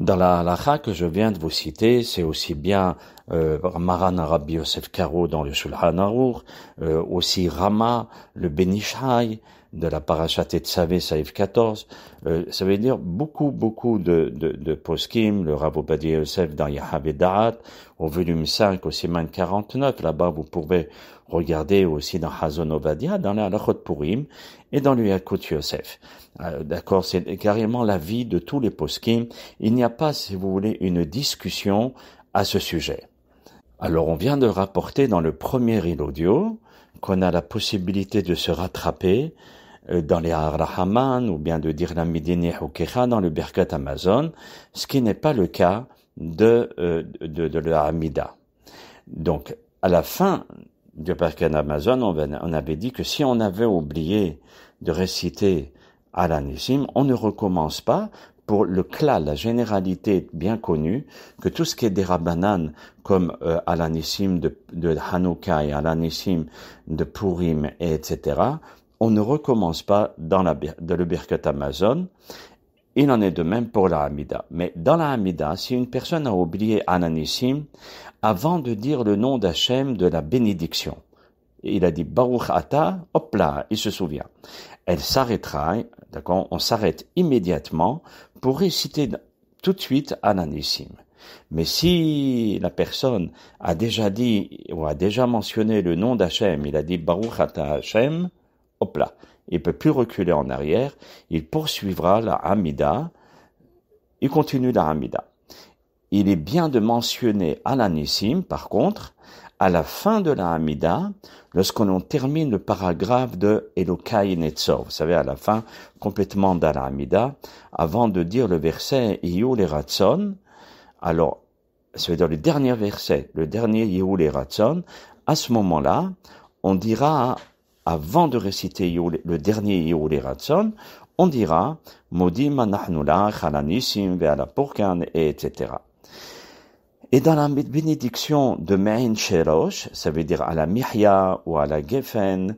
Dans la halakha que je viens de vous citer, c'est aussi bien euh, Maran Rabbi Yosef Karo dans le Shulhan Arour, euh, aussi Rama, le Benishai de la Parashat Etzavé » Saïf 14. Euh, ça veut dire beaucoup, beaucoup de, de, poskim, le Rav Yosef dans Yahavé Da'at, au volume 5, au siman 49. Là-bas, vous pouvez regarder aussi dans Hazon dans la et dans le Yakut Yosef. D'accord, c'est carrément la vie de tous les poskim. Il n'y a pas, si vous voulez, une discussion à ce sujet. Alors on vient de rapporter dans le premier île audio qu'on a la possibilité de se rattraper euh, dans les ar ou bien de dire la Midini Hukecha dans le Birkat Amazon, ce qui n'est pas le cas euh, de, de, la Hamida. Donc à la fin du Birkat Amazon, on avait dit que si on avait oublié de réciter al on ne recommence pas, pour le cla, la généralité bien connue, que tout ce qui est des rabbanan, comme euh, de, de Hanouka et à de Purim, etc., on ne recommence pas dans la, de le Birkat Amazon. Il en est de même pour la Hamida. Mais dans la Hamida, si une personne a oublié Ananissim, avant de dire le nom d'Hachem de la bénédiction, il a dit Baruch Ata, hop là, il se souvient. Elle s'arrêtera, d'accord On s'arrête immédiatement pour réciter tout de suite alanissim Mais si la personne a déjà dit ou a déjà mentionné le nom d'Hachem, il a dit Baruch Ata Hachem, hop là, il peut plus reculer en arrière, il poursuivra la Hamida, il continue la Hamida. Il est bien de mentionner alanissim par contre, à la fin de la Hamida, lorsqu'on termine le paragraphe de Elokai Netzor, vous savez, à la fin complètement de la avant de dire le verset Yehul Eratzon, alors, cest dans dire le dernier verset, le dernier Yehul Eratzon, à ce moment-là, on dira, avant de réciter le dernier Yehul Eratzon, on dira, Modim Anahnulah, la Ve'alapurkan, et etc. Et dans la bénédiction de Maïn Sherosh, ça veut dire à la Mihya ou à la Geffen,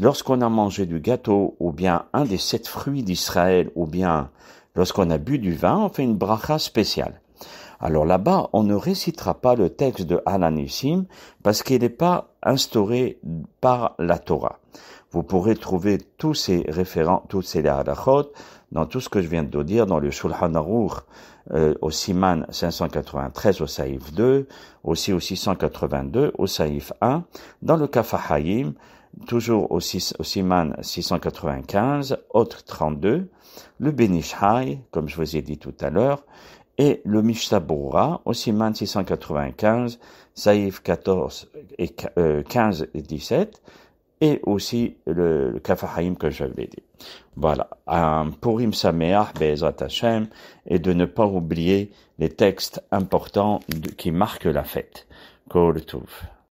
lorsqu'on a mangé du gâteau ou bien un des sept fruits d'Israël ou bien lorsqu'on a bu du vin, on fait une bracha spéciale. Alors là-bas, on ne récitera pas le texte de Al-Anissim parce qu'il n'est pas instauré par la Torah. Vous pourrez trouver tous ces référents, toutes ces halachot dans tout ce que je viens de dire dans le Shulchan Aruch euh, au Siman 593 au Saif 2, aussi au 682 au Saïf 1, dans le Kafahayim toujours au, au, Siman 695, autre 32, le Benishai, comme je vous ai dit tout à l'heure, et le Mishtabura, aussi au 695, Saïf 14 et 15 euh, et 17, et aussi le, le Kafahaim que j'avais dit. Voilà. un pour Im Sameach, Be'ezrat et de ne pas oublier les textes importants qui marquent la fête. Kol